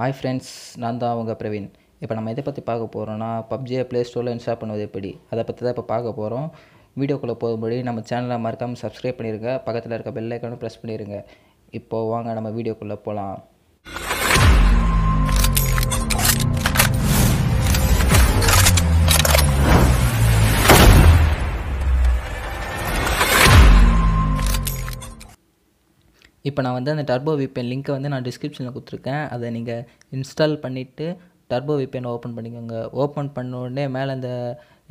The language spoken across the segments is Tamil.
ஹாய் ஃப்ரெண்ட்ஸ் நான் தான் அவங்க பிரவீன் இப்போ நம்ம எதை பற்றி பார்க்க போகிறோம்னா பப்ஜியை ப்ளே ஸ்டோரில் இன்ஸ்டால் பண்ணுவது எப்படி அதை பற்றி தான் இப்போ பார்க்க போகிறோம் வீடியோக்குள்ளே போகும்படி நம்ம சேனலை மறக்காமல் சப்ஸ்கிரைப் பண்ணிடுங்க பக்கத்தில் இருக்க பெல் ஐக்கானும் ப்ரெஸ் பண்ணிடுங்க இப்போது வாங்க நம்ம வீடியோக்குள்ளே போகலாம் இப்போ நான் வந்து அந்த டர்போ விபிஎன் லிங்க்கை வந்து நான் டிஸ்கிரிப்ஷனில் கொடுத்துருக்கேன் அதை நீங்கள் இன்ஸ்டால் பண்ணிவிட்டு டர்போ விபிஎன் ஓப்பன் பண்ணிக்கோங்க ஓப்பன் பண்ண உடனே மேலே அந்த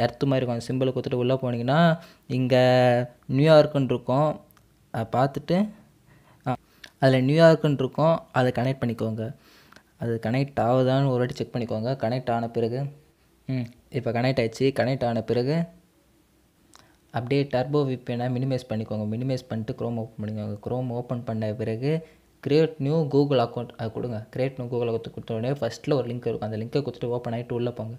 எர்த்து மாதிரி இருக்கும் சிம்பிளை கொடுத்துட்டு உள்ளே போனீங்கன்னா இங்கே நியூயார்க்குன்னு இருக்கும் அதை பார்த்துட்டு அதில் நியூயார்க்குன்னு இருக்கும் அதை கனெக்ட் பண்ணிக்கோங்க அது கனெக்ட் ஆகுதான்னு ஒரு வாட்டி செக் பண்ணிக்கோங்க கனெக்ட் ஆன பிறகு ம் இப்போ கனெக்ட் ஆயிடுச்சு கனெக்ட் ஆன பிறகு அப்படியே டர்போ விப்பேனை மினிமைஸ் பண்ணிக்கோங்க மினிமைஸ் பண்ணிட்டு க்ரோம் ஓப்பன் பண்ணிக்கோங்க க்ரோம் ஓப்பன் பண்ண பிறகு கிரியேட் நியூ கூகுள் அக்கௌண்ட் அது கொடுங்க கிரியேட் நியூ கூகுள் அக்கௌண்ட் கொடுத்த உடனே ஃபஸ்ட்டில் ஒரு லிங்க் இருக்கும் அந்த லிங்கை கொடுத்துட்டு ஓப்பன் ஆகிட்டு உள்ளே போங்க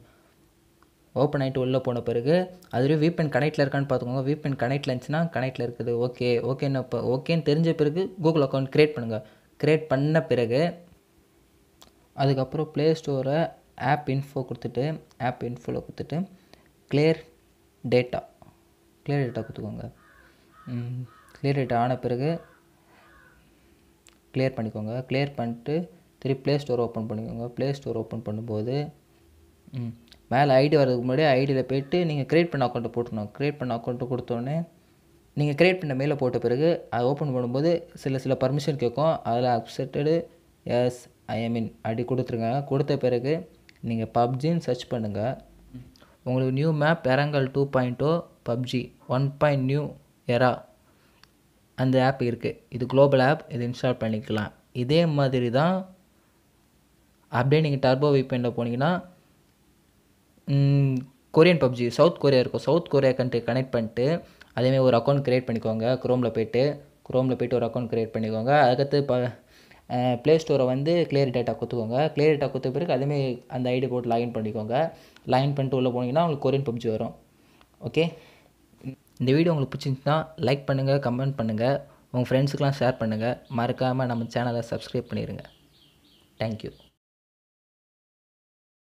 ஓப்பன் ஆகிட்டு உள்ளே போன பிறகு அதுவே வீப்பன் கனெக்டில் இருக்கான்னு பார்த்துக்கோங்க வீப்பென் கனெக்டில் இருந்துச்சுன்னா கனெக்டில் இருக்குது ஓகே ஓகேன்னு இப்போ ஓகேன்னு தெரிஞ்ச பிறகு கூகுள் அக்கௌண்ட் க்ரியேட் பண்ணுங்கள் க்ரியேட் பண்ண பிறகு அதுக்கப்புறம் ப்ளே ஸ்டோரை ஆப் இன்ஃபோ கொடுத்துட்டு ஆப் இன்ஃபோவில் கொடுத்துட்டு கிளியர் டேட்டா கிளியர் டேட்டா கொடுத்துக்கோங்க கிளியர் டேட்டா ஆன பிறகு கிளியர் பண்ணிக்கோங்க கிளியர் பண்ணிட்டு திருப்பி ப்ளே ஸ்டோர் ஓப்பன் பண்ணிக்கோங்க ப்ளே ஸ்டோர் ஓப்பன் பண்ணும்போது மேலே ஐடி வரதுக்கு முன்னாடி ஐடியில் போய்ட்டு நீங்கள் க்ரியேட் பண்ண அக்கௌண்ட்டை போட்டுணும் க்ரியேட் பண்ண அக்கௌண்ட்டு கொடுத்தோடனே நீங்கள் க்ரியேட் பண்ண மெயிலை போட்ட பிறகு அதை ஓப்பன் பண்ணும்போது சில சில பர்மிஷன் கேட்கும் அதில் அக்செப்டடு எஸ் ஐ மீன் அப்படி கொடுத்துருங்க கொடுத்த பிறகு நீங்கள் பப்ஜின்னு சர்ச் பண்ணுங்கள் உங்களுக்கு new map Erangel two point O PUBG one point new era அந்த ஆப் இருக்குது இது குளோபல் ஆப் இது இன்ஸ்டால் பண்ணிக்கலாம் இதே மாதிரி தான் அப்படியே நீங்கள் டர்போ விபெனில் போனீங்கன்னா கொரியன் பப்ஜி சவுத் கொரியா இருக்கும் சவுத் கொரியா கண்ட்ரி கனெக்ட் பண்ணிட்டு அதேமாதிரி ஒரு அக்கௌண்ட் க்ரியேட் பண்ணிக்கோங்க குரோமில் போயிட்டு குரோமில் போய்ட்டு ஒரு அக்கௌண்ட் க்ரியேட் பண்ணிக்கோங்க அதுக்கடுத்து ப ப்ளே ஸ்டோரை வந்து கிளியர் டேட்டா கொடுத்துக்கோங்க கிளியர் டேட்டா கொடுத்த பிறகு அதுவுமே அந்த ஐடி போட்டு லாகின் பண்ணிக்கோங்க லாகின் பண்ணிட்டு உள்ளே போனீங்கன்னா உங்களுக்கு கொரியன் பப்ஜி வரும் ஓகே இந்த வீடியோ உங்களுக்கு பிடிச்சிருந்துச்சுன்னா லைக் பண்ணுங்கள் கமெண்ட் பண்ணுங்கள் உங்கள் ஃப்ரெண்ட்ஸுக்கெலாம் ஷேர் பண்ணுங்கள் மறக்காமல் நம்ம சேனலை சப்ஸ்கிரைப் பண்ணிடுங்க தேங்க்யூ